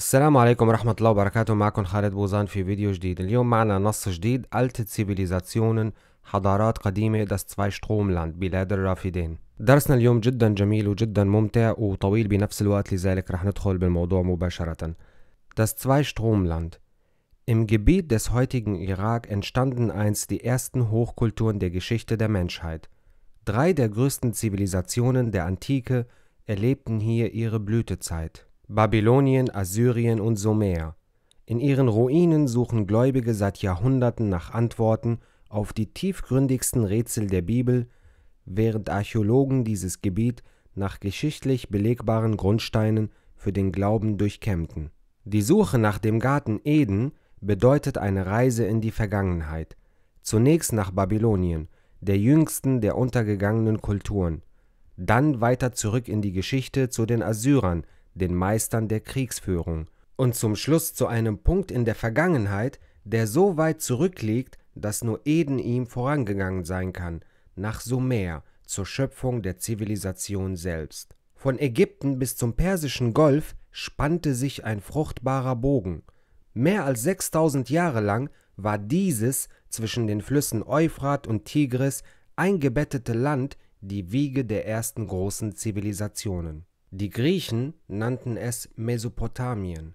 السلام عليكم ورحمة الله وبركاته معكم خالد بوزان في فيديو جديد اليوم معنا نص جديد alte Zivilisationen حضارات قديمة das Zweistromland بلاد الرافدين درسنا اليوم جدا جميل وجدا ممتع وطويل بنفس الوقت لذلك رح ندخل بالموضوع مباشرة Das Zweistromland Im Gebiet des heutigen Irak entstanden einst die ersten Hochkulturen der Geschichte der Menschheit. Drei der größten Zivilisationen der Antike erlebten hier ihre Blütezeit. Babylonien, Assyrien und Sumer. In ihren Ruinen suchen Gläubige seit Jahrhunderten nach Antworten auf die tiefgründigsten Rätsel der Bibel, während Archäologen dieses Gebiet nach geschichtlich belegbaren Grundsteinen für den Glauben durchkämmten. Die Suche nach dem Garten Eden bedeutet eine Reise in die Vergangenheit, zunächst nach Babylonien, der jüngsten der untergegangenen Kulturen, dann weiter zurück in die Geschichte zu den Assyrern, den Meistern der Kriegsführung und zum Schluss zu einem Punkt in der Vergangenheit, der so weit zurückliegt, dass nur Eden ihm vorangegangen sein kann, nach Sumer, zur Schöpfung der Zivilisation selbst. Von Ägypten bis zum Persischen Golf spannte sich ein fruchtbarer Bogen. Mehr als 6000 Jahre lang war dieses zwischen den Flüssen Euphrat und Tigris eingebettete Land die Wiege der ersten großen Zivilisationen. Die Griechen nannten es Mesopotamien.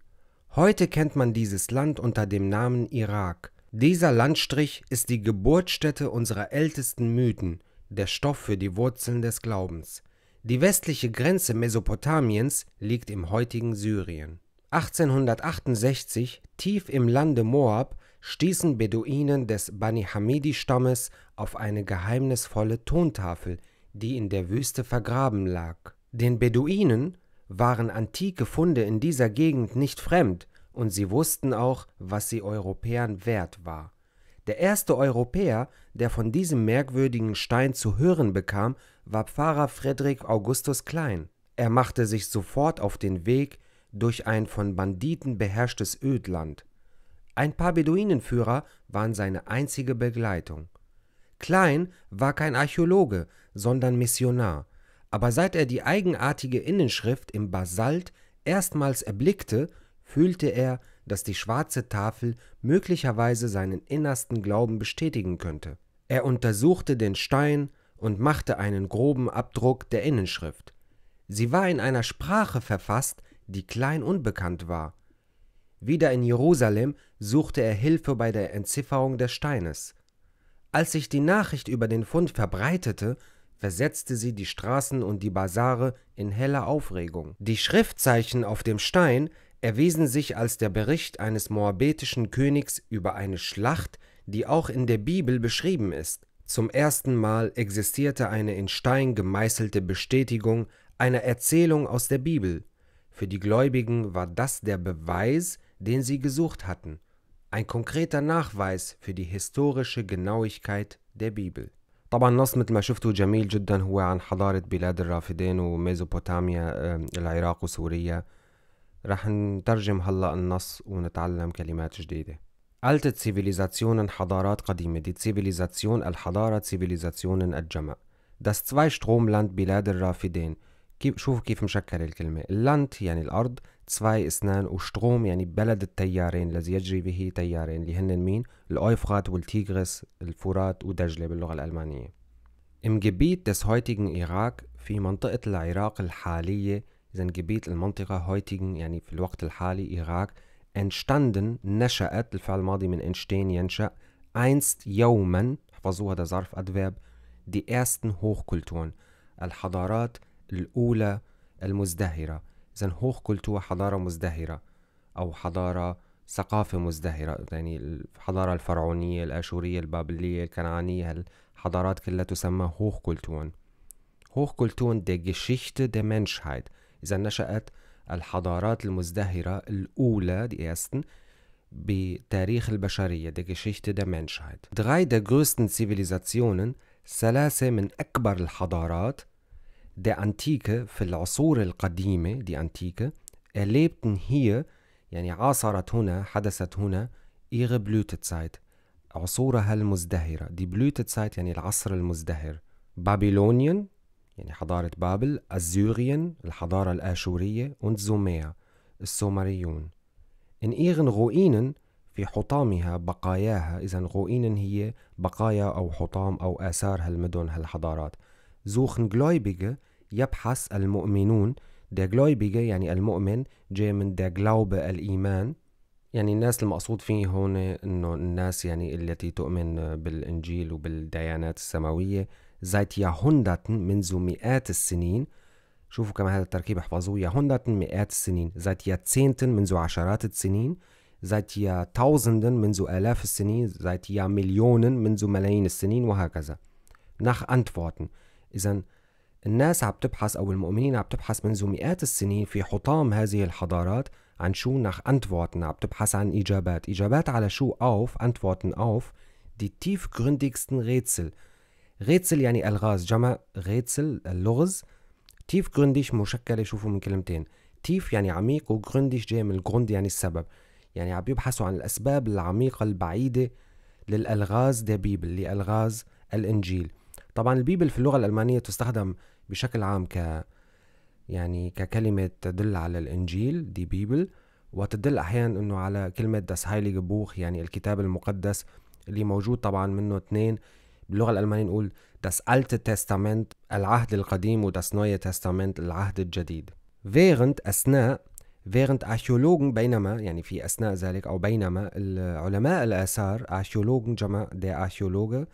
Heute kennt man dieses Land unter dem Namen Irak. Dieser Landstrich ist die Geburtsstätte unserer ältesten Mythen, der Stoff für die Wurzeln des Glaubens. Die westliche Grenze Mesopotamiens liegt im heutigen Syrien. 1868, tief im Lande Moab, stießen Beduinen des Bani Hamidi-Stammes auf eine geheimnisvolle Tontafel, die in der Wüste vergraben lag. Den Beduinen waren antike Funde in dieser Gegend nicht fremd, und sie wussten auch, was sie Europäern wert war. Der erste Europäer, der von diesem merkwürdigen Stein zu hören bekam, war Pfarrer Friedrich Augustus Klein. Er machte sich sofort auf den Weg durch ein von Banditen beherrschtes Ödland. Ein paar Beduinenführer waren seine einzige Begleitung. Klein war kein Archäologe, sondern Missionar aber seit er die eigenartige Innenschrift im Basalt erstmals erblickte, fühlte er, dass die schwarze Tafel möglicherweise seinen innersten Glauben bestätigen könnte. Er untersuchte den Stein und machte einen groben Abdruck der Innenschrift. Sie war in einer Sprache verfasst, die klein unbekannt war. Wieder in Jerusalem suchte er Hilfe bei der Entzifferung des Steines. Als sich die Nachricht über den Fund verbreitete, versetzte sie die Straßen und die Bazare in helle Aufregung. Die Schriftzeichen auf dem Stein erwiesen sich als der Bericht eines moabitischen Königs über eine Schlacht, die auch in der Bibel beschrieben ist. Zum ersten Mal existierte eine in Stein gemeißelte Bestätigung einer Erzählung aus der Bibel. Für die Gläubigen war das der Beweis, den sie gesucht hatten, ein konkreter Nachweis für die historische Genauigkeit der Bibel. طبعا النص مثل ما شفتوا جميل جدا هو عن حضارة بلاد الرافدين وميزوبوتاميا العراق وسوريا رح نترجم هلا النص ونتعلم كلمات جديدة قالت Zivilisationen حضارات قديمة دي Zivilisation الحضارة hadarat الجمع داس jama شتروم لاند بلاد الرافدين كيف شوف كيف مشكل الكلمة اللاند يعني الأرض 2 اسنان وشتروم يعني بلد التيارين الذي يجري به تيارين اللي هن مين؟ الأيفغات والتيغرس الفرات ودجلة باللغة الألمانية إم Gebiet des هويتيغن Irak في منطقة العراق الحالية إذا Gebiet المنطقة هويتيغن يعني في الوقت الحالي إيراك entstanden نشأت الفعل الماضي من انشتين ينشأ einst يوما احفظوها هذا ظرف أدفاب die ersten Hochkulturen الحضارات الأولى المزدهرة إذا هوchkultur حضارة مزدهرة أو حضارة ثقافة مزدهرة يعني الحضارة الفرعونية الآشورية البابلية الكنعانية الحضارات كلها تسمى هوخ هوخ Hochkulturen دي Geschichte دي منشهايد إذا نشأت الحضارات المزدهرة الأولى دي أستن بتاريخ البشرية دي Geschichte دي منشهايد دغاي دي جوستن Zivilisationen ثلاثة من أكبر الحضارات der Antike في العصور القديمة دي أنتيكة erlebten hier يعني عاصرت هنا حدثت هنا ihre Blütezeit عصورها المزدهرة دي Blütezeit يعني العصر المزدهر بابلونيا يعني حضارة بابل أزيوريان الحضارة الآشورية und Sumer السومريون in ihren Ruinen في حطامها بقاياها إذا غوئين هي بقايا أو حطام أو آثار هالمدن هالحضارات suchen Gläubige, يبحث المؤمنون der Gläubige يعني المؤمن جاي من der Glaube الإيمان يعني الناس المقصود فيه هون انه الناس يعني التي تؤمن بالانجيل وبالديانات السماويه seit Jahrhunderten منذ مئات السنين شوفوا كمان هذا التركيب احفظوه Jahrhunderten مئات السنين seit Jahrzehnten منذ عشرات السنين seit Jahrtausenden منذ آلاف السنين seit Jahrmillionen منذ ملايين السنين وهكذا nach Antworten إذا الناس عم تبحث أو المؤمنين عم تبحث منذ مئات السنين في حطام هذه الحضارات عن شو نخ أنتفورتن عم تبحث عن إجابات إجابات على شو أوف أنتفورتن أوف دي تيف جرنديكستن غيتسل غيتسل يعني ألغاز جمع غيتسل اللغز تيف جرنديش مشكلة شوفوا من كلمتين تيف يعني عميق وجرنديش جاي من الجرند يعني السبب يعني عم يبحثوا عن الأسباب العميقة البعيدة للألغاز دبيب اللي ألغاز الإنجيل طبعا البيبل في اللغة الألمانية تستخدم بشكل عام ك يعني ككلمة تدل على الإنجيل دي بيبل وتدل أحيانا أنه على كلمة داس هايلي بوخ يعني الكتاب المقدس اللي موجود طبعا منه اثنين باللغة الألمانية نقول داس ألت تستامنت العهد القديم وداس نوية تستامنت العهد الجديد während أثناء während Archäologen بينما يعني في أثناء ذلك أو بينما العلماء الآثار Archäologen جمع der Archäologe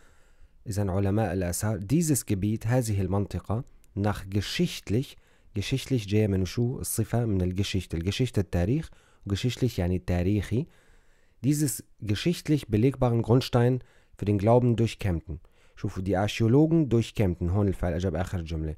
إذا علماء الآثار ديزس جبيت هذه المنطقة ناخ جشيشتلش جشيشتلش جاية من شو الصفة من الجشيشت الجشيشت التاريخ جشيشتلش يعني تاريخي dieses geschichtlich belegbaren Grundstein für den Glauben durchkämmten شوفوا دي أرشيولوجن durchkämmten هون الفعل أجاب آخر جملة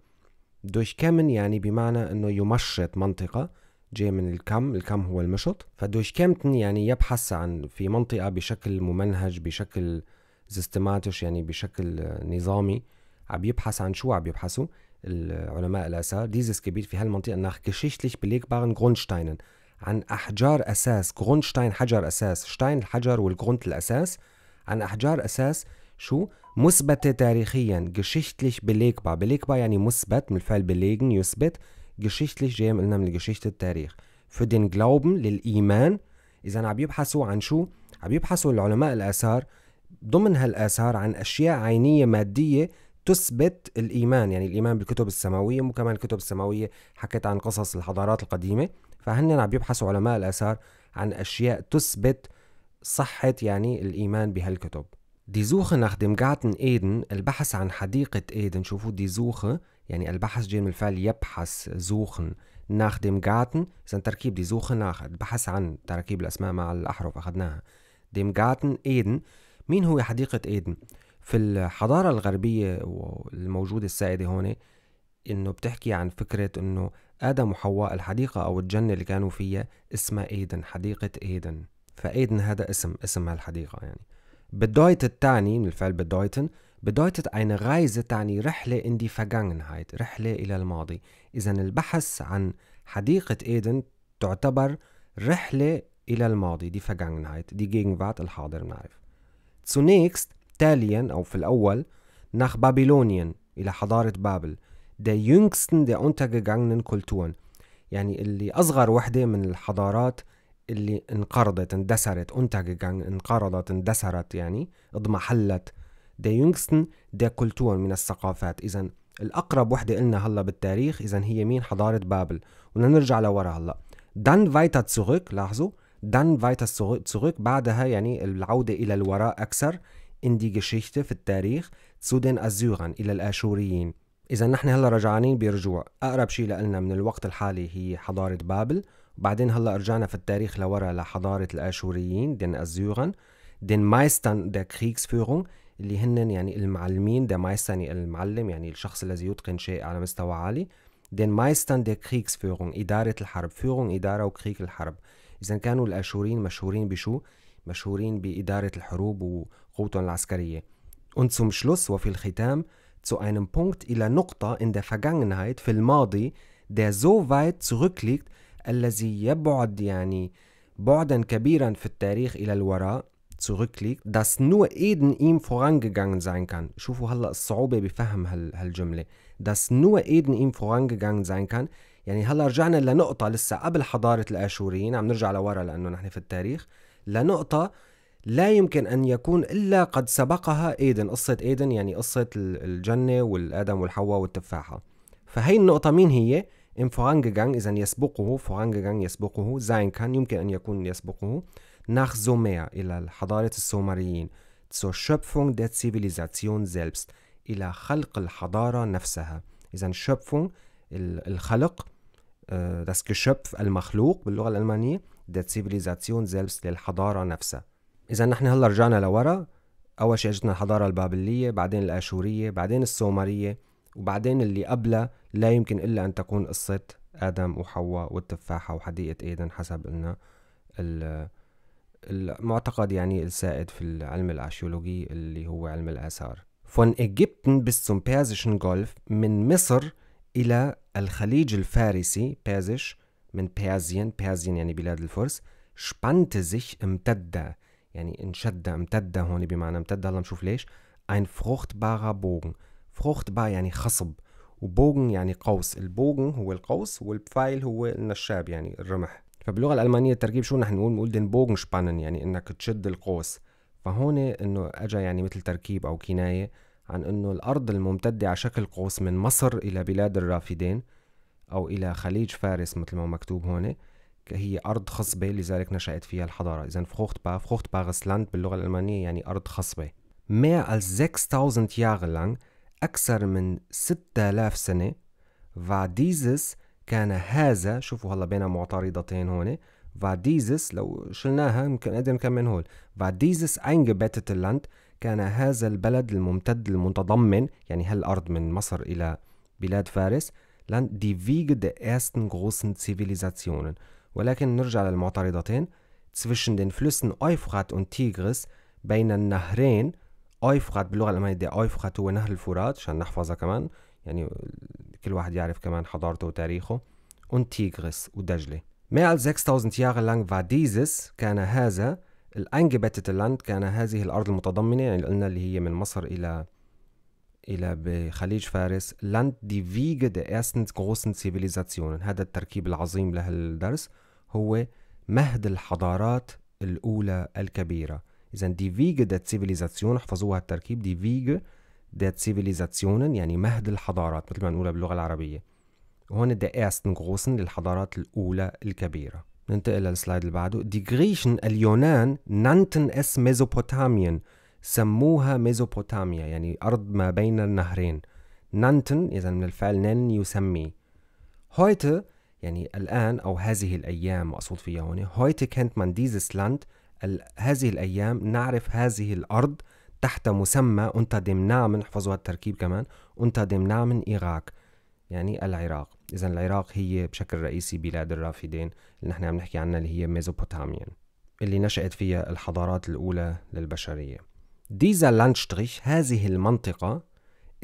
durchkämmen يعني بمعنى أنه يمشط منطقة جاي من الكم الكم هو المشط كامتن يعني يبحث عن في منطقة بشكل ممنهج بشكل سيستماتيش يعني بشكل نظامي عم يبحث عن شو عم يبحثوا العلماء الاثار ديزيس كبير في هالمنطقه ناخ geschichtlich belegbaren Grundsteinen عن احجار اساس جرونشتاين حجر اساس شتاين الحجر والجرونت الاساس عن احجار اساس شو مثبته تاريخيا geschichtlich belegbar belegbar يعني مثبت من الفعل belegen يثبت geschichtlich جاي قلنا من الجشيشت التاريخ für den Glauben للايمان اذا عم يبحثوا عن شو عم يبحثوا العلماء الاثار ضمن هالآثار عن أشياء عينية مادية تثبت الإيمان يعني الإيمان بالكتب السماوية مو كمان الكتب السماوية حكيت عن قصص الحضارات القديمة فهن عم يبحثوا علماء الآثار عن أشياء تثبت صحة يعني الإيمان بهالكتب دي زوخة نخدم إيدن البحث عن حديقة إيدن شوفوا دي يعني البحث جاي من الفعل يبحث زوخن نخدم جاتن إذا تركيب دي زوخة البحث عن تركيب الأسماء مع الأحرف أخذناها ديم إيدن مين هو حديقة إيدن؟ في الحضارة الغربية الموجودة السائدة هون إنه بتحكي عن فكرة إنه آدم وحواء الحديقة أو الجنة اللي كانوا فيها اسمها إيدن حديقة إيدن فإيدن هذا اسم اسم هالحديقة يعني بدايت الثاني من الفعل بدايتن بدايت أين غايزة تعني رحلة إن دي Vergangenheit رحلة إلى الماضي إذا البحث عن حديقة إيدن تعتبر رحلة إلى الماضي دي Vergangenheit دي Gegenwart الحاضر بنعرف Zunächst Talien auf fil Awal, nach Babylonien, إلى حضارة بابل der jüngsten der untergegangenen Kulturen يعني اللي أصغر وحدة من الحضارات اللي انقرضت اندثرت untergegangen انقرضت اندثرت يعني اضمحلت der jüngsten der Kulturen من الثقافات إذا الأقرب وحدة إلنا هلا بالتاريخ إذا هي مين حضارة بابل ونرجع لورا هلا dann weiter zurück لاحظوا dann weiter zurück, بعدها يعني العودة إلى الوراء أكثر in die Geschichte في التاريخ zu den Assyrern إلى الآشوريين إذا نحن هلا رجعانين برجوع أقرب شيء لنا من الوقت الحالي هي حضارة بابل وبعدين هلا رجعنا في التاريخ لورا لحضارة الآشوريين den Assyrern den Meistern der Kriegsführung اللي هن يعني المعلمين der Meister يعني المعلم يعني الشخص الذي يتقن شيء على مستوى عالي den Meistern der Kriegsführung إدارة الحرب Führung إدارة وكريك الحرب إذا كانوا الآشوريين مشهورين بشو؟ مشهورين بإدارة الحروب وقوتهم العسكرية. Und zum Schluss وفي الختام zu einem Punkt إلى نقطة in der Vergangenheit في الماضي der so weit zurückliegt الذي يبعد يعني بعدا كبيرا في التاريخ إلى الوراء zurückliegt dass nur Eden ihm vorangegangen sein kann شوفوا هلا الصعوبة بفهم هالجملة dass nur Eden ihm vorangegangen sein kann يعني هلا رجعنا لنقطة لسه قبل حضارة الآشوريين عم نرجع لورا لأنه نحن في التاريخ لنقطة لا يمكن أن يكون إلا قد سبقها إيدن قصة إيدن يعني قصة الجنة والآدم والحواء والتفاحة فهي النقطة مين هي؟ إن فورانجيجانج إذا يسبقه فورانجيجانج يسبقه زاين كان يمكن أن يكون يسبقه ناخزوميا إلى حضارة السومريين تسو شبفون دي Zivilisation زيلبست إلى خلق الحضارة نفسها إذا شبفون الخلق آه، das Geschöpf المخلوق باللغة الألمانية der Zivilisation selbst للحضارة نفسها إذا نحن هلا رجعنا لورا أول شيء اجتنا الحضارة البابلية بعدين الآشورية بعدين السومرية وبعدين اللي قبلها لا يمكن إلا أن تكون قصة آدم وحواء والتفاحة وحديقة إيدن حسب لنا المعتقد يعني السائد في العلم الأرشيولوجي اللي هو علم الآثار Von Ägypten bis zum Persischen Golf من مصر إلى الخليج الفارسي بازش من بيرزين بيرزين يعني بلاد الفرس شبانت sich امتد يعني انشد امتد هون بمعنى امتد هلا نشوف ليش ein fruchtbarer Bogen fruchtbar يعني خصب وبوغن يعني قوس البوغن هو القوس والبفايل هو النشاب يعني الرمح فباللغة الألمانية التركيب شو نحن نقول نقول دين بوغن شبانن يعني إنك تشد القوس فهون إنه أجا يعني مثل تركيب أو كناية عن أنه الأرض الممتدة على شكل قوس من مصر إلى بلاد الرافدين أو إلى خليج فارس مثل ما مكتوب هون هي أرض خصبة لذلك نشأت فيها الحضارة إذا فخوخت با فخوخت با غسلاند باللغة الألمانية يعني أرض خصبة ما als 6000 Jahre أكثر من 6000 سنة فاديزس كان هذا شوفوا هلا بين معترضتين هون فاديزس لو شلناها ممكن نقدر نكمل هول فاديزس eingebettete اللاند كان هذا البلد الممتد المتضمن يعني هالأرض من مصر إلى بلاد فارس لان دي فيغ دي ersten großen Zivilisationen. ولكن نرجع للمعترضتين zwischen den Flüssen Euphrat und Tigris بين النهرين أويفرات باللغة الألمانية دي أويفرات هو نهر الفرات عشان نحفظها كمان يعني كل واحد يعرف كمان حضارته وتاريخه und Tigris ودجلة. Mehr als 6000 Jahre lang war dieses كان هذا الانجبتت لاند كان هذه الأرض المتضمنة يعني قلنا اللي هي من مصر إلى إلى بخليج فارس لاند دي فيج دي ersten großen سيفيليزاسيون هذا التركيب العظيم لهالدرس هو مهد الحضارات الأولى الكبيرة إذا دي فيج دي سيفيليزاسيون احفظوها التركيب دي فيج دي سيفيليزاسيون يعني مهد الحضارات مثل ما نقولها باللغة العربية وهون دي ersten großen للحضارات الأولى الكبيرة ننتقل للسلايد اللي بعده دي جريشن اليونان نانتن اس ميزوبوتاميا سموها ميزوبوتاميا يعني أرض ما بين النهرين نانتن إذا من الفعل نن يسمي هويت يعني الآن أو هذه الأيام مقصود فيها هون هويت كانت من ديزس لاند هذه الأيام نعرف هذه الأرض تحت مسمى انت dem نامن احفظوا التركيب كمان انت dem نامن ايغاك يعني العراق إذا العراق هي بشكل رئيسي بلاد الرافدين اللي نحن عم نحكي عنها اللي هي ميزوبوتاميا اللي نشأت فيها الحضارات الأولى للبشرية ديزا لانشتريش هذه المنطقة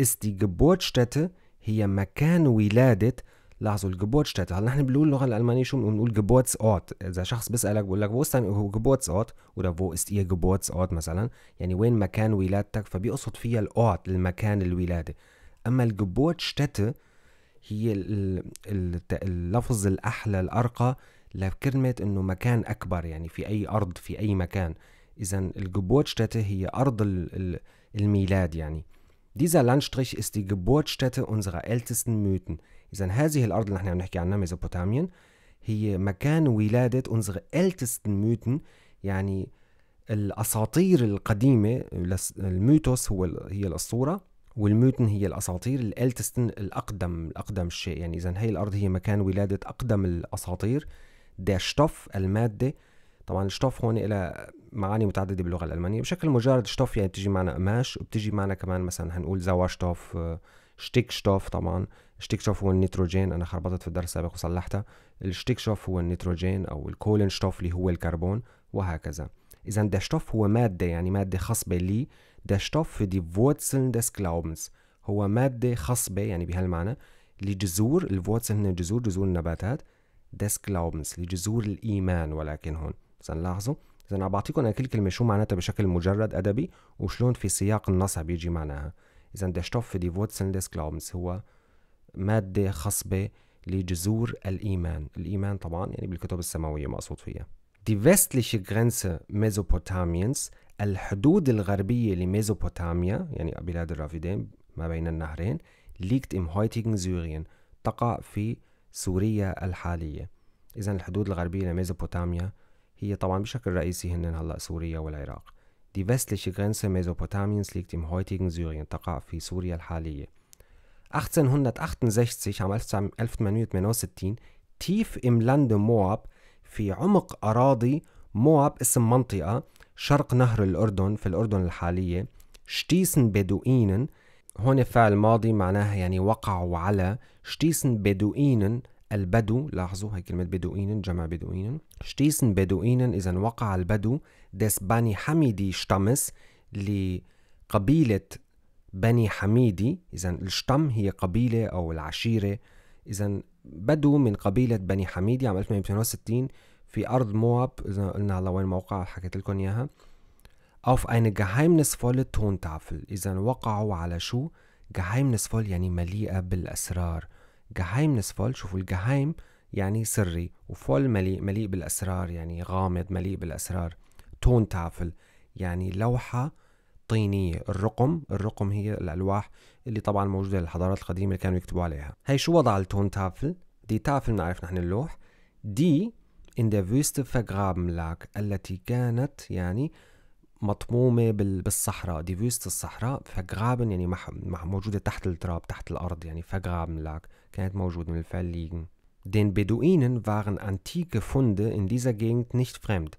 استي die هي مكان ولادة لاحظوا الجبورتشتات هلا نحن بنقول اللغه الالمانيه شو بنقول جبورتس اوت اذا شخص بيسالك بقول لك wo هو جبورتس اوت ولا است ist ihr أوت مثلا يعني وين مكان ولادتك فبيقصد فيها الاوت المكان الولاده اما الجبورتشتات هي اللفظ الأحلى الأرقى لكلمة إنه مكان أكبر يعني في أي أرض في أي مكان إذا الجبوتشتاتة هي أرض الميلاد يعني ديزا لانشتريش ist die Geburtsstätte unserer ältesten Mythen. إذا هذه الأرض اللي احنا عم نحكي عنها ميزوبوتاميا هي مكان ولادة unsere ältesten Mythen يعني الأساطير القديمة الميتوس هو هي الأسطورة والميوتن هي الاساطير الالتستن الاقدم الاقدم الشيء يعني اذا هي الارض هي مكان ولاده اقدم الاساطير der شتوف الماده طبعا الشتوف هون إلى معاني متعدده باللغه الالمانيه بشكل مجرد شتوف يعني بتجي معنا قماش وبتجي معنا كمان مثلا هنقول زواشتوف آه، شتوف طبعا شتوف هو النيتروجين انا خربطت في الدرس السابق وصلحتها شتوف هو النيتروجين او شتوف اللي هو الكربون وهكذا اذا ده شتوف هو ماده يعني ماده خصبه لي ده شطف في دي فوتسلن ديس كلاوبنس هو مادة خصبة يعني بهالمعنى لجذور الفوتسل هن جذور جذور النباتات ديس كلاوبنس لجذور الإيمان ولكن هون إذا لاحظوا إذا عم بعطيكم كل كلمة شو معناتها بشكل مجرد أدبي وشلون في سياق النص بيجي معناها إذا ده شطف في دي فوتسلن ديس كلاوبنس هو مادة خصبة لجذور الإيمان الإيمان طبعا يعني بالكتب السماوية مقصود فيها Die westliche Grenze Mesopotamiens الحدود الغربية لميزوبوتاميا يعني بلاد الرافدين ما بين النهرين ليكت ام هويتيغن سوريان تقع في سوريا الحالية إذا الحدود الغربية لميزوبوتاميا هي طبعا بشكل رئيسي هن هلا سوريا والعراق دي westliche Grenze Mesopotamiens ليكت ام heutigen Syrien, تقع في سوريا الحالية. 1868 عام 1868 تيف ام لاند مواب في عمق أراضي مواب اسم منطقة شرق نهر الأردن في الأردن الحالية شتيسن بدوئينن هون فعل ماضي معناها يعني وقعوا على شتيسن بدوئينن البدو لاحظوا هي كلمة بدوئينن جمع بدوئينن شتيسن بدوئينن إذا وقع البدو دس باني حميدي شتمس لقبيلة بني حميدي إذا الشتم هي قبيلة أو العشيرة إذا بدو من قبيلة بني حميدي عام 1862 في أرض مواب إذا قلنا على وين موقع حكيت لكم إياها auf eine geheimnisvolle Tontafel إذا وقعوا على شو geheimnisvoll يعني مليئة بالأسرار geheimnisvoll شوفوا الجهايم يعني سري وفول مليء مليء بالأسرار يعني غامض مليء بالأسرار تون تافل يعني لوحة طينية الرقم الرقم هي الألواح اللي طبعا موجودة للحضارات القديمة اللي كانوا يكتبوا عليها هي شو وضع التون تافل دي تافل بنعرف نحن اللوح دي in der Wüste vergraben lag التي كانت يعني مطمومة بالصحراء دي ويست الصحراء فجرابن يعني موجودة تحت التراب تحت الأرض يعني vergraben lag كانت موجود من الفعل liegen Den Beduinen waren antike Funde in dieser Gegend nicht fremd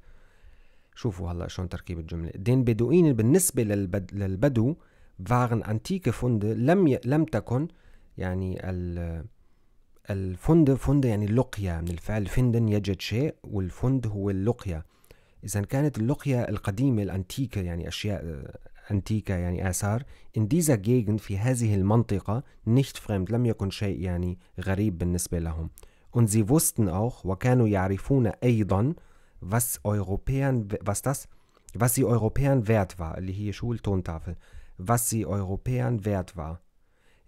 شوفوا هلا شلون تركيب الجملة Den Beduinen بالنسبة للبد... للبدو waren antike Funde لم ي... لم تكن يعني ال... الفند فند يعني اللقية من الفعل فندن يجد شيء والفند هو اللقية إذا كانت اللقية القديمة الأنتيكة يعني أشياء أنتيكة يعني آثار in ديزا جيجن في هذه المنطقة نيشت فريمد لم يكن شيء يعني غريب بالنسبة لهم und sie wussten auch وكانوا يعرفون أيضا was Europäern was das was sie Europäern wert war اللي هي شو التونتافل was sie Europäern wert war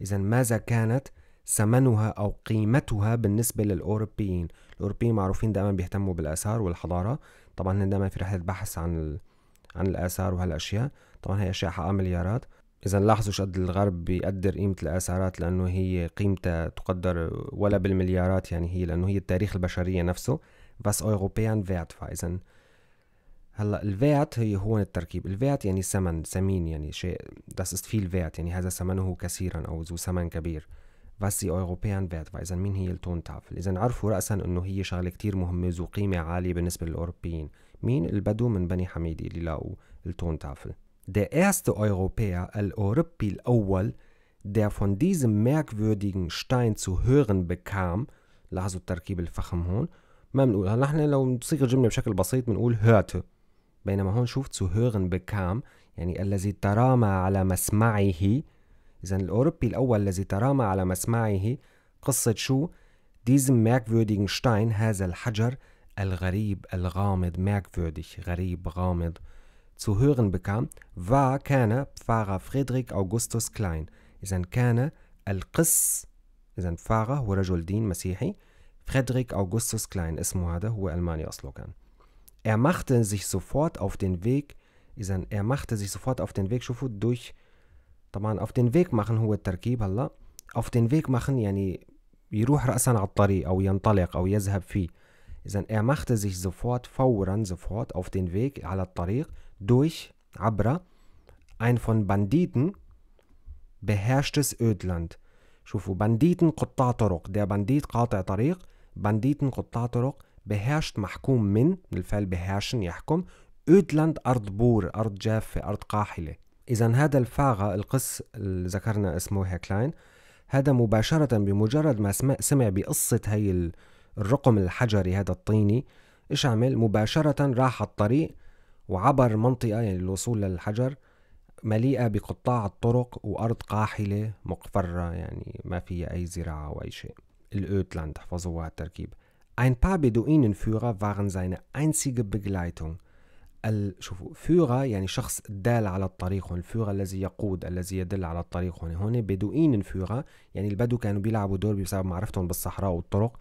إذا ماذا كانت ثمنها أو قيمتها بالنسبة للأوروبيين الأوروبيين معروفين دائما بيهتموا بالآثار والحضارة طبعا هن دائما في رحلة بحث عن ال... عن الآثار وهالأشياء طبعا هي أشياء حقها مليارات إذا لاحظوا شقد الغرب بيقدر قيمة الآثارات لأنه هي قيمتها تقدر ولا بالمليارات يعني هي لأنه هي التاريخ البشرية نفسه بس أوروبيان فيات فإذا هلا الفيات هي هون التركيب الفيات يعني ثمن ثمين يعني شيء داس ist viel wert يعني هذا ثمنه كثيرا أو ذو ثمن كبير بس أوروبيان بيت فإذا مين هي التون تافل إذا عرفوا رأسا أنه هي شغلة كتير مهمة ذو قيمة عالية بالنسبة للأوروبيين مين البدو من بني حميدي اللي لاقوا التون تافل Der erste Europäer, الأوروبي الأول der von diesem merkwürdigen Stein zu hören bekam لاحظوا التركيب الفخم هون ما بنقول هلا نحن لو نصيغ الجملة بشكل بسيط بنقول hörte بينما هون شوف zu hören bekam يعني الذي ترامى على مسمعه إذا الأوروبي الأول الذي ترامى على مسمعه قصة شو؟ ديزم ماكفوردينغ شتاين هذا الحجر الغريب الغامض ماكفوردي غريب غامض zu hören bekam, war كان Pfarrer Friedrich Augustus Klein. إذا كان القس إذا Pfarrer هو رجل دين مسيحي فريدريك Augustus كلاين اسمه هذا هو ألماني أصله كان. Er machte sich sofort auf den Weg إذا er machte sich sofort auf den Weg شوفوا durch طبعا اوف دين فيك ماخن هو التركيب هلا اوف دين فيك ماخن يعني يروح رأسا على الطريق أو ينطلق أو يذهب فيه إذا er machte sich sofort فورا sofort auf den Weg على الطريق durch عبر ein von Banditen beherrschtes Ödland شوفوا بانديتن قطاع طرق دا بانديت قاطع طريق بانديتن قطاع طرق بهاشت محكوم من الفعل بهاشن يحكم أودلاند أرض بور أرض جافة أرض قاحلة إذا هذا الفاغا القس اللي ذكرنا اسمه هيكلاين هذا مباشرة بمجرد ما سمع بقصة هي الرقم الحجري هذا الطيني إيش عمل مباشرة راح على الطريق وعبر منطقة يعني الوصول للحجر مليئة بقطاع الطرق وأرض قاحلة مقفرة يعني ما فيها أي زراعة أو أي شيء الأوتلاند احفظوها التركيب Ein paar beduinenführer waren seine einzige Begleitung – شوفوا فوغا يعني شخص دال على الطريق هون الفوغا الذي يقود الذي يدل على الطريق هون هون بدوين فوغا يعني البدو كانوا بيلعبوا دور بسبب معرفتهم بالصحراء والطرق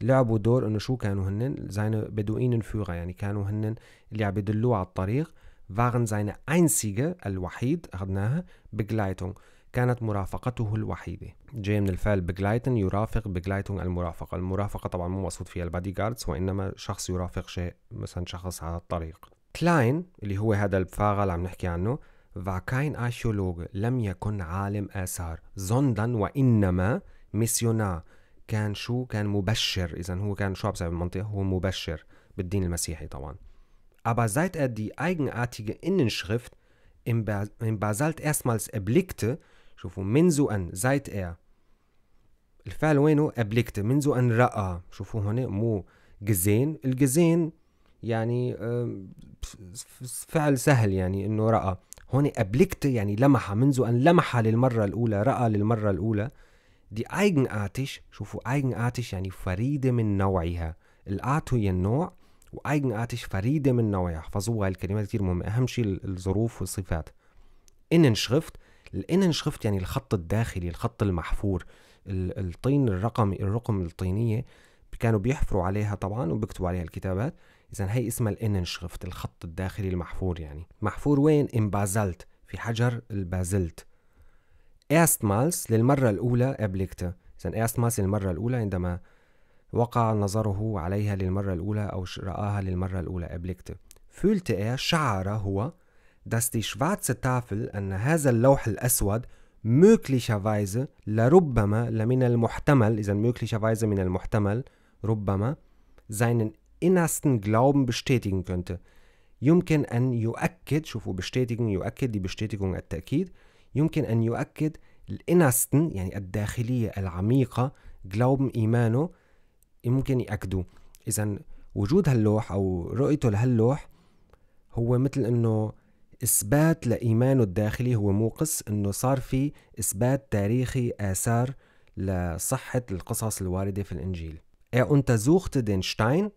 لعبوا دور انه شو كانوا هن زين بدوين فوغا يعني كانوا هن اللي عم يدلوه على الطريق waren زين einzige الوحيد أخذناها بجلايتونغ كانت مرافقته الوحيدة جاي من الفعل بجلايتن يرافق بجلايتون المرافقة المرافقة طبعا مو مقصود فيها البادي جاردز وإنما شخص يرافق شيء مثلا شخص على الطريق كلاين اللي هو هذا البفاغة اللي عم نحكي عنه فاكاين آشيولوج لم يكن عالم آثار زندا وإنما ميسيونا كان شو كان مبشر إذا هو كان شو عم بالمنطقة هو مبشر بالدين المسيحي طبعا Aber seit er die eigenartige Innenschrift im, Basalt erstmals erblickte, شوفوا منذ أن زايت er الفعل وينه أبلكت منذ أن رأى شوفوا هنا مو جزين الجزين يعني فعل سهل يعني انه رأى هون أبلكت يعني لمح منذ أن لمح للمرة الأولى رأى للمرة الأولى دي آتش شوفوا آتش يعني فريدة من نوعها الأعت هي النوع آتش فريدة من نوعها احفظوها الكلمات كتير مهمة أهم شيء الظروف والصفات إنن شغفت الانن شريفت يعني الخط الداخلي الخط المحفور الطين الرقمي الرقم الطينيه كانوا بيحفروا عليها طبعا وبيكتبوا عليها الكتابات اذا هي اسمها الانن شريفت الخط الداخلي المحفور يعني محفور وين بازلت في حجر البازلت erstmals للمرة الأولى أبلكت إذا erstmals للمرة الأولى عندما وقع نظره عليها للمرة الأولى أو رآها للمرة الأولى أبلكت فولت اير شعر هو dass die schwarze Tafel أن هذا اللوح الأسود möglicherweise لربما لمن المحتمل إذا möglicherweise من المحتمل ربما seinen innersten Glauben bestätigen könnte. يمكن أن يؤكد شوفوا bestätigen يؤكد die Bestätigung التأكيد يمكن أن يؤكد الانستن يعني الداخلية العميقة glauben إيمانه يمكن يأكدوا إذا وجود هاللوح أو رؤيته لهاللوح هو مثل إنه إثبات لإيمانه الداخلي هو موقس إنه صار في إثبات تاريخي آثار لصحة القصص الواردة في الإنجيل Er untersuchte den Stein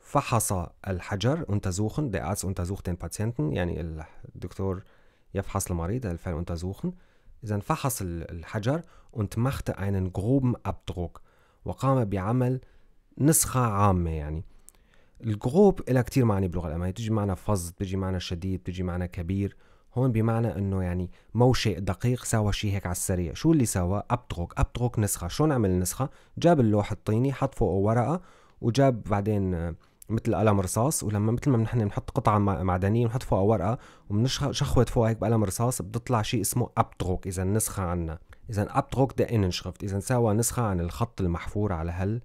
فحص الحجر untersuchen der Arzt untersucht den Patienten يعني الدكتور يفحص المريض الفعل untersuchen إذا فحص الحجر und machte einen groben Abdruck وقام بعمل نسخة عامة يعني الجروب لها كتير معاني باللغه الالمانيه بتجي معنى فظ بتجي معنى شديد بتجي معنى كبير هون بمعنى انه يعني مو شيء دقيق سوى شيء هيك على السريع شو اللي سوى ابتروك ابتروك نسخه شو نعمل النسخه جاب اللوح الطيني حط فوقه ورقه وجاب بعدين آه، مثل قلم رصاص ولما مثل ما نحن بنحط قطعه معدنيه بنحط فوقها ورقه وبنشخوت فوقها هيك بقلم رصاص بتطلع شيء اسمه ابتروك اذا نسخه عنا اذا ابتروك ده انشرفت اذا سوى نسخه عن الخط المحفور على هال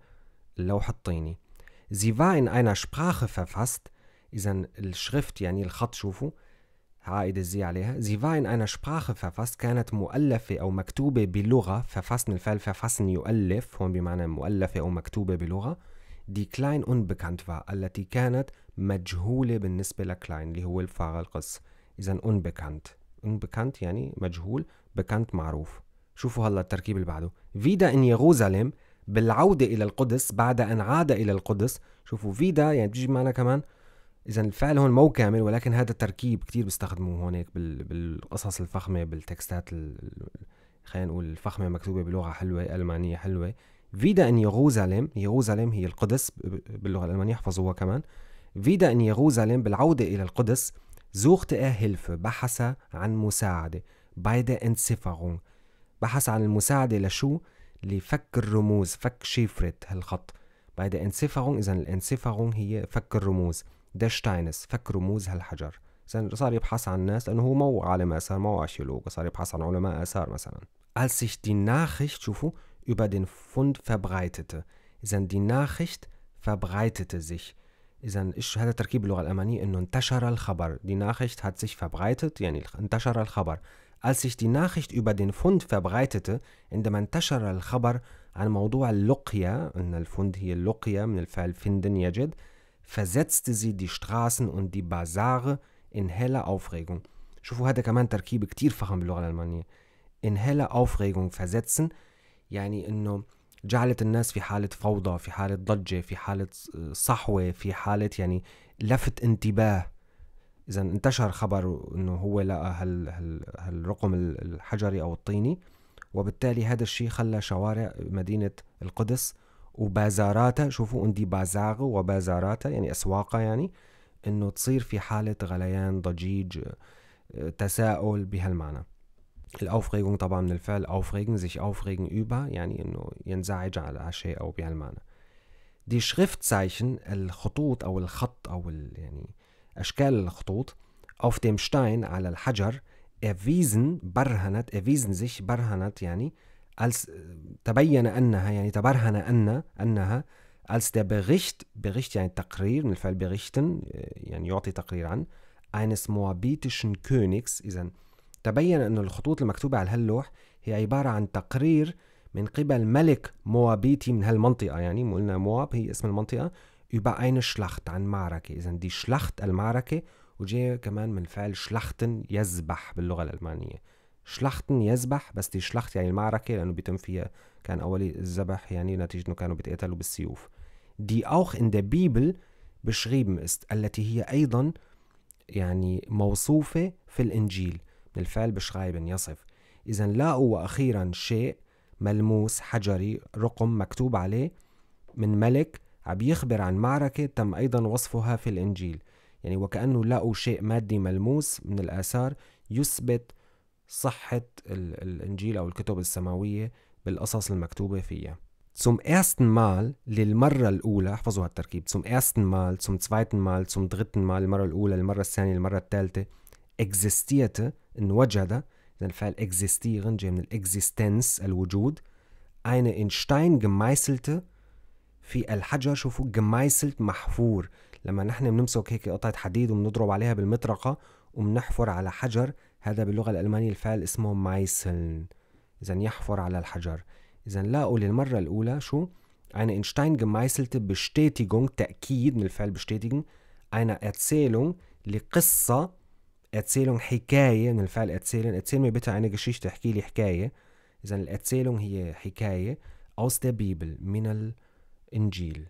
اللوح الطيني Sie war in einer Sprache verfasst إذا الشريفت يعني الخط شوفوا هعقد الزي عليها sie war in einer Sprache verfasst كانت مؤلفة أو مكتوبة بلغة verfasst من الفعل verfassen يؤلف هون بمعنى مؤلفة أو مكتوبة بلغة die klein unbekannt war التي كانت مجهولة بالنسبة لكلاين اللي هو الفار القص إذا unbekannt unbekannt يعني مجهول bekannt معروف شوفوا هلا التركيب اللي بعده wieder in Jerusalem بالعودة إلى القدس بعد أن عاد إلى القدس شوفوا فيدا يعني بتجي معنا كمان إذا الفعل هون مو كامل ولكن هذا التركيب كتير بيستخدموه هون بالقصص الفخمة بالتكستات خلينا نقول الفخمة مكتوبة بلغة حلوة ألمانية حلوة فيدا أن يغوزالم يغوزالم هي القدس باللغة الألمانية احفظوها كمان فيدا أن يغوزالم بالعودة إلى القدس زوخت إيه Hilfe بحث عن مساعدة بايدا Entzifferung بحث عن المساعدة لشو؟ لفك الرموز فك شفرة هالخط بعد انسفرون إذا الانسفرون هي فك الرموز ده شتاينس فك رموز هالحجر إذا صار يبحث عن ناس لأنه هو مو عالم آثار مو أرشيولوج صار يبحث عن علماء آثار مثلا Als sich die Nachricht شوفوا über den Fund verbreitete إذا die Nachricht verbreitete sich إذا إيش هذا تركيب اللغة الألمانية إنه انتشر الخبر دي ناخشت hat sich verbreitet يعني انتشر الخبر Als sich die Nachricht über den Fund verbreitete, عندما انتشر الخبر عن موضوع اللقيا أن الفند هي اللقيا من الفعل finden يجد versetzte sie die Straßen und die Bazare in heller Aufregung شوفوا هذا كمان تركيب كتير فخم باللغة الألمانية in heller Aufregung versetzen يعني أنه جعلت الناس في حالة فوضى في حالة ضجة في حالة صحوة في حالة يعني لفت انتباه اذا انتشر خبر انه هو لقى هال هال هالرقم الحجري او الطيني وبالتالي هذا الشيء خلى شوارع مدينه القدس وبازاراتها شوفوا اندي بازاغ وبازاراتها يعني اسواقها يعني انه تصير في حاله غليان ضجيج آه، تساؤل بهالمعنى الاوفريجون طبعا من الفعل aufregen زيش aufregen über يعني انه ينزعج على شيء او بهالمعنى دي شريفت الخطوط او الخط او ال يعني أشكال الخطوط auf dem Stein على الحجر erwiesen برهنت erwiesen sich برهنت يعني als تبين أنها يعني تبرهن أن أنها als der Bericht Bericht يعني التقرير من الفعل berichten يعني يعطي تقرير عن eines موابيتischen Königs إذا تبين أن الخطوط المكتوبة على هاللوح هي عبارة عن تقرير من قبل ملك موابيتي من هالمنطقة يعني قلنا مواب هي اسم المنطقة über eine Schlacht عن معركة إذا دي شلخت المعركة وجاي كمان من فعل شلختن يذبح باللغة الألمانية شلختن يذبح بس دي شلخت يعني المعركة لأنه بيتم فيها كان أولي الذبح يعني نتيجة أنه كانوا بيتقتلوا بالسيوف die auch in der Bibel beschrieben ist التي هي أيضا يعني موصوفة في الإنجيل من الفعل beschreiben يصف إذا لاقوا وأخيرا شيء ملموس حجري رقم مكتوب عليه من ملك عم يخبر عن معركة تم أيضا وصفها في الإنجيل يعني وكأنه لقوا شيء مادي ملموس من الآثار يثبت صحة الإنجيل أو الكتب السماوية بالقصص المكتوبة فيها zum ersten Mal للمرة الأولى احفظوا هالتركيب zum ersten Mal zum zweiten Mal zum dritten Mal المرة الأولى المرة الثانية المرة الثالثة existierte انوجد إذا الفعل existieren جاي من الاكزيستنس الوجود eine in Stein gemeißelte في الحجر شوفوا جمايسلت محفور لما نحن بنمسك هيك قطعة حديد وبنضرب عليها بالمطرقة وبنحفر على حجر هذا باللغة الألمانية الفعل اسمه مايسلن إذا يحفر على الحجر إذا لاقوا للمرة الأولى شو اين إنشتاين جمايسلت Bestätigung تأكيد من الفعل bestätigen اين Erzählung لقصة Erzählung حكاية من الفعل erzählen erzähl mir أنا قشيش تحكي احكي لي حكاية إذا الأتسيلون هي حكاية aus der Bibel من ال الإنجيل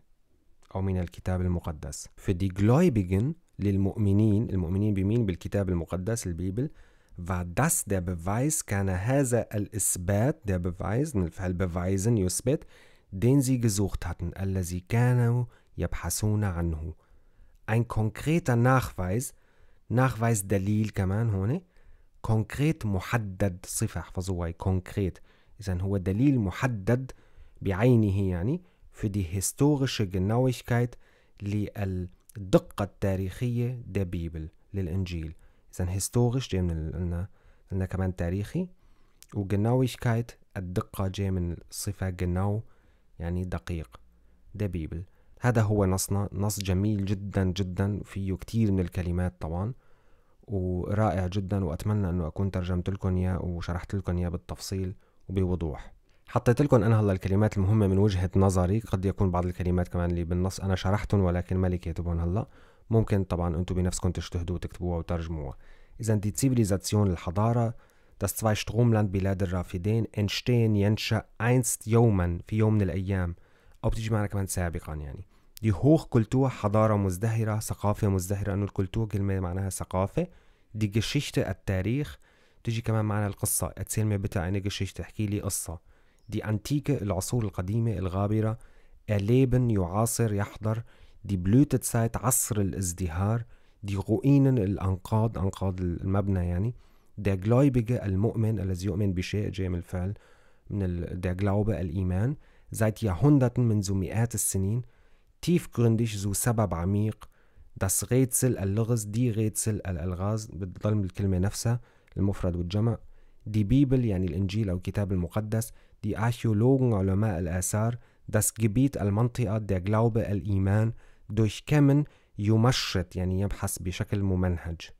أو من الكتاب المقدس في دي Gläubigen للمؤمنين المؤمنين بمين بالكتاب المقدس البيبل war das der Beweis كان هذا الإثبات der Beweis من الفعل beweisen يثبت den sie gesucht hatten الذي كانوا يبحثون عنه ein konkreter Nachweis Nachweis دليل كمان هون konkret محدد صفة احفظوها konkret, إذا هو دليل محدد بعينه يعني für die historische Genauigkeit للدقة التاريخية دا بيبل للإنجيل إذا هيستوريش جاي من لنا لنا كمان تاريخي وجناويشكايت الدقة جاي من صفة جناو يعني دقيق دا بيبل هذا هو نصنا نص جميل جدا جدا فيه كتير من الكلمات طبعا ورائع جدا وأتمنى أنه أكون ترجمت لكم إياه وشرحت لكم إياه بالتفصيل وبوضوح حطيت لكم انا هلا الكلمات المهمه من وجهه نظري قد يكون بعض الكلمات كمان اللي بالنص انا شرحتهم ولكن لي كاتبهم هلا ممكن طبعا انتم بنفسكم تجتهدوا وتكتبوها وترجموها اذا دي سيفيليزاسيون الحضاره Das zwei Stromland بلاد الرافدين entstehen ينشأ einst يوما في يوم من الأيام أو بتيجي معنا كمان سابقا يعني دي هوخ كلتور حضارة مزدهرة ثقافة مزدهرة أنه الكلتور كلمة معناها ثقافة دي Geschichte التاريخ تجي كمان معنا القصة اتسيل مي bitte أني Geschichte احكي لي قصة دي أنتيكة العصور القديمة الغابرة erleben يعاصر يحضر دي سايت عصر الازدهار دي غوئين الأنقاض أنقاض المبنى يعني der Gläubige المؤمن الذي يؤمن بشيء جاي من الفعل من ال, der Glaube الإيمان seit من منذ مئات السنين tiefgründig ذو سبب عميق das Rätsel اللغز دي Rätsel الألغاز بتضل الكلمة نفسها المفرد والجمع دي بيبل يعني الإنجيل أو الكتاب المقدس Die Archäologen, Ulama al-Asar, das Gebiet Al-Mantiqa, der Glaube Al-Iman, durchkämmen Yumashrut, yani Yabhas بشكل ممنهج.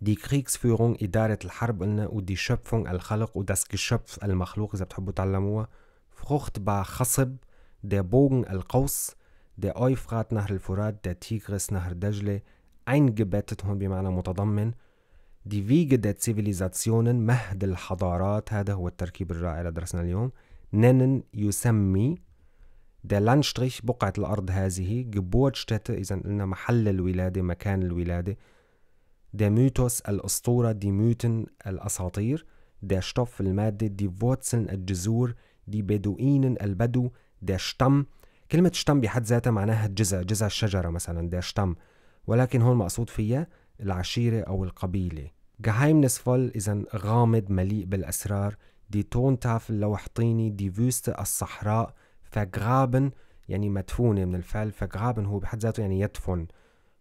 Die Kriegsführung, Idaret al-Harb und die Schöpfung Al-Khalq und das Geschöpf Al-Makhluq, إذا بتحبوا تعلموها. Fruchtbar Khasb, der Bogen Al-Qaus, der Euphrat nach Al-Furat, der Tigris nach Dajle, eingebettet هون بمعنى متضمن. Die Wege der Zivilisationen, Mahd al-Hadarat, هذا هو التركيب الرائع اللي درسنا اليوم. nennen يسمي der لانشتريش بقعة الأرض هذه Geburtsstätte إذا قلنا محل الولادة مكان الولادة der Mythos الأسطورة دي ميوتن الأساطير der شطف المادة دي فوتسن الجذور دي Beduinen البدو der شتم كلمة شتم بحد ذاتها معناها جزء جزء الشجرة مثلا der شتم ولكن هون مقصود فيها العشيرة أو القبيلة geheimnisvoll إذا غامض مليء بالأسرار دي اللوح طيني دي فوست الصحراء فغرابن يعني مدفونة من الفعل فغرابن هو بحد ذاته يعني يدفن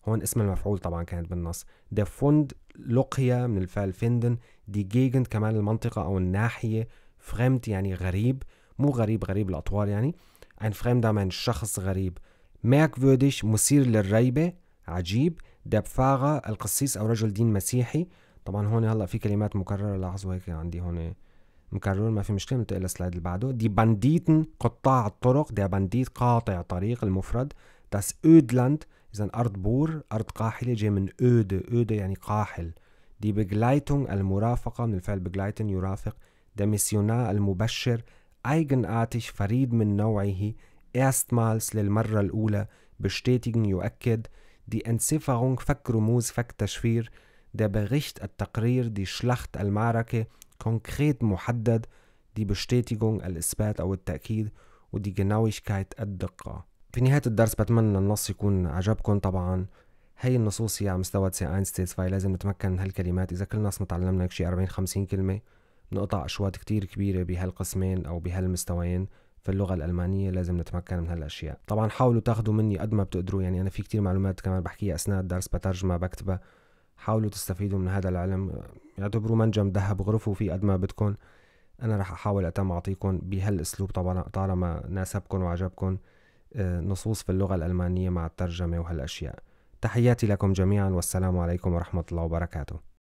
هون اسم المفعول طبعا كانت بالنص دي فوند لقيا من الفعل فندن دي جيجند كمان المنطقة أو الناحية فريمت يعني غريب مو غريب غريب الأطوار يعني ein fremder Mensch شخص غريب merkwürdig مثير للريبة عجيب ده بفاغة القسيس أو رجل دين مسيحي طبعا هون هلا في كلمات مكررة لاحظوا هيك عندي هون مكررون ما في مشكله ننتقل للسلايد اللي بعده دي بانديتن قطاع الطرق دي بانديت قاطع طريق المفرد داس اودلاند اذا ارض بور ارض قاحله جاي من اود اود يعني قاحل دي بجلايتون المرافقه من الفعل بجلايتن يرافق ده ميسيونا المبشر ايجن اتش فريد من نوعه erstmals للمرة الأولى بشتيتين يؤكد دي انسفرونغ فك رموز فك تشفير der بريشت التقرير دي شلخت المعركة konkret محدد die Bestätigung, الإثبات أو التأكيد ودي Genauigkeit الدقة في نهاية الدرس بتمنى النص يكون عجبكم طبعا هي النصوص هي على مستوى سي 1 c 2 لازم نتمكن من هالكلمات إذا كل نص تعلمنا شي 40 50 كلمة بنقطع أشواط كتير كبيرة بهالقسمين أو بهالمستويين في اللغة الألمانية لازم نتمكن من هالأشياء طبعا حاولوا تاخدوا مني قد ما بتقدروا يعني أنا في كتير معلومات كمان بحكيها أثناء الدرس بترجمة بكتبها حاولوا تستفيدوا من هذا العلم اعتبروه منجم ذهب غرفوا فيه قد ما بدكم انا رح احاول اتم اعطيكم بهالاسلوب طبعا طالما ناسبكم وعجبكم آه، نصوص في اللغه الالمانيه مع الترجمه وهالاشياء تحياتي لكم جميعا والسلام عليكم ورحمه الله وبركاته